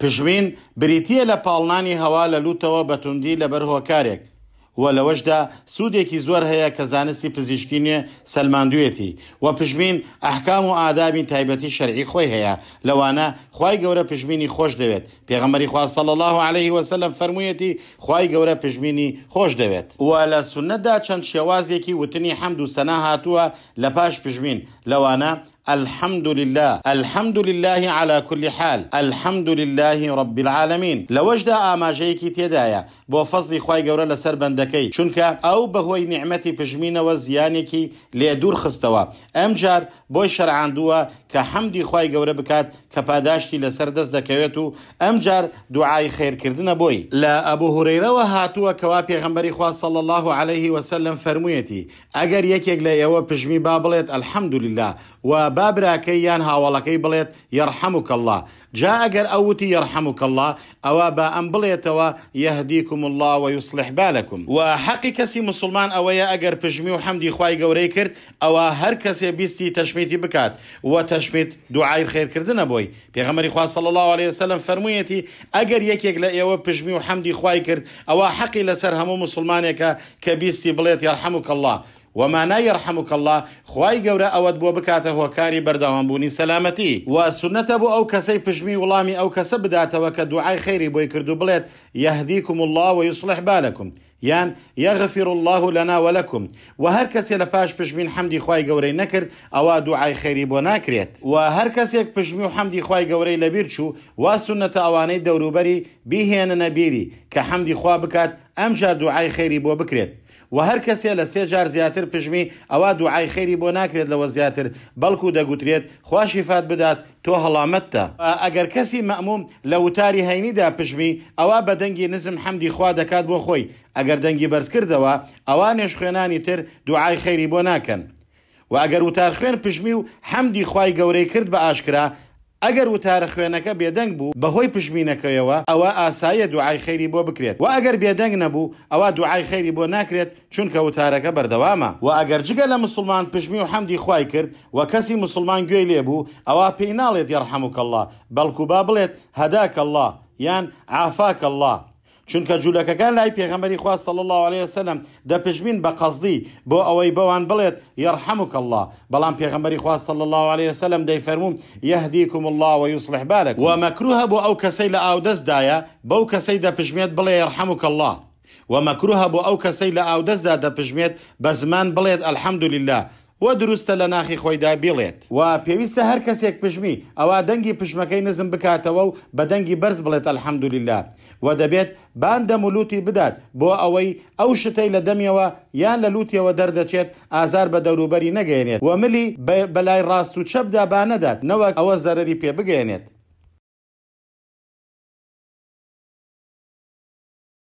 پژوین بریتە لە پاڵنانی هەوا لە لوتەوە بەتوندی لەبەر هۆکارێک وە لەوەشدا سوودێکی زۆر هەیە کە زانستی پزیشکینیە سەلماندوێتی و پژمین ئەحکام و ئادابی تایبەتی شەرعی خۆی هەیە لەوانە خی گەورە پژمینی خۆش دەوێت پێغەمەری خواصل الله عليه وسلم فرموویەتی خی گەورە پژمینی خۆش دەوێت و لە سونەتدا چەند شێوازێکی وتنی حەمد و سەنا هاتووە لە پاش پژمین لەوانە الحمد لله الحمد لله على كل حال الحمد لله رب العالمين لوجد آماجيك تدايا بۆ فەزلی خی گەورە لەسەر بەندەکەی چونکە ئەو بەهۆی نعممەتی پژمینەوە زیانێکی لێ دوور خستەوە ئەمجار بۆی شەرعاندووە کە حەمدی خی گەورە بکات کە پاداشتی لەسەر دەست دەکەوێت و ئەمجار دوعای خێرکردنە بۆی لە ئەبوو هورەیرەوە هاتووە کەوا پێغمبەری خواصل الله عليه وسلم فەرموویەتی ئەگەر یەکێک لە ئێوە پژمی با بڵێت ئەلحەمدوللا و بابراکەی یان هاوڵەکەی بڵێت یارحەموکەله جاء اگر اوتي يرحمك الله او با ئەم يهديكم الله ويصلح بالكم وحقي كسي مسلمان او يا اگر بجمي حەمدی خوای گەورەی كرت او هر کەسێ بيستي تەشمیتی بكات وتشميت دعاء الخير كردنا بوي پێغەمەری خوا صلى الله عليه وسلم فرميتي اگر يك يك لا پژمی بجمي حەمدی خوای كرت او حەقی لەسەر هەموو مسلمانێکە كبيستي بليت يرحمك الله ومانای رحمك الله خوای گەورە ئەوەت بۆ بکاتە هۆکاری بەرداوامبوونی سەلامەتی و سنەتە بۆ ئەو کەسەی پشمی وڵامی ئەو کەسە بداتەوە کە دوعای خێری بۆی کردو بڵێت یهدیکم الله و یصلح بالکم یان یغفر الله لنا ولكم و هەر کەسێ لە پاش پشمین حەمدی خوای گەورەی نەکرد ئەوە دوعای خێری بۆ ناکرێت و هەر کەسێک پشمی و حەمدی خوای گەورەی لەبیر چوو وا سنەتە ئەوانەی دەوروبەری بیهێنە نەبیری کە حەمدی خوا بکات ئەمجار دوعای خێری بۆ بکرێت و هەر کەسێ لە سێ جار زیاتر پژمی ئەوە دوعای خێری بۆ ناکرێت لەوە زیاتر بەڵکو دەگوترێت خواشیفات بدات تۆ هەڵامەتتە ئەگەر کەسی مەموم لە وتاری هەینیدا پژمی ئەوە بە دەنگی نزم حەمدی خوا دەکات بۆ خۆی ئەگەر دەنگی بەرزکردەوە ئەوانێش خوێنانی تر دوعای خێری بۆ ناکەن. و ئەگەر وتار خوێن پژمی و هەمدی خوای گەورەی کرد بە ئاشکرا ئەگەر وتارە خوێنەکە بێدەنگ بوو بەهۆی پشمینەکەیەوە ئەوە ئاسایە دوعای خەیری بۆ بکرێت و ئەگەر بێدەنگ نەبوو ئەوە دوعای خەیری بۆ ناکرێت چونکە وتارەکە بەردەوامە و ئەگەر جگە لە مسلمان پشمی و حەمدی خوای کرد و کەسی مسلمان گوێی لێبوو ئەوە پێی ناڵێت یارحەموکەله بەڵکو با بڵێت هەداکەله یان عافاکەله چونکە جوولەکەەکان لای پێغەمەری خواه صلى الله عليه وسلم دا بە قەزدی بو اوي بوان بڵێت يرحمك الله بلان پێغەمەری خواه صلى الله عليه وسلم دەی فەرموم يهديكم الله و بالك بارك و او بۆ ئەو کەسەی لە ئاودەستدایە بەو دا دەپشمێت بڵێ یارحەموک الله ومەکروهە بۆ ئەو کەسەی لە دا دا بە زمان بڵێت ئەلحەمدو لله وە دروستە لە ناخی خۆیدا بڵێت و پێویستە هەر کەسێک پشمی ئەوە دەنگی پشمەکەی نزم بکاتەوە و بە دەنگی بەرز بڵێت ئەلحەمدولیلا و دەبێت باندە مولوتی بدات بۆ ئەوەی ئەو شتەی لە دەمیەوە یان لە لوتیەوە دەردەچێت ئازار بە دەوروبەری نەگەێنێت و ملی بەلای ڕاست و چەپدا بانەدات نەوەک ئەوە زەرری پێ بگەێنێت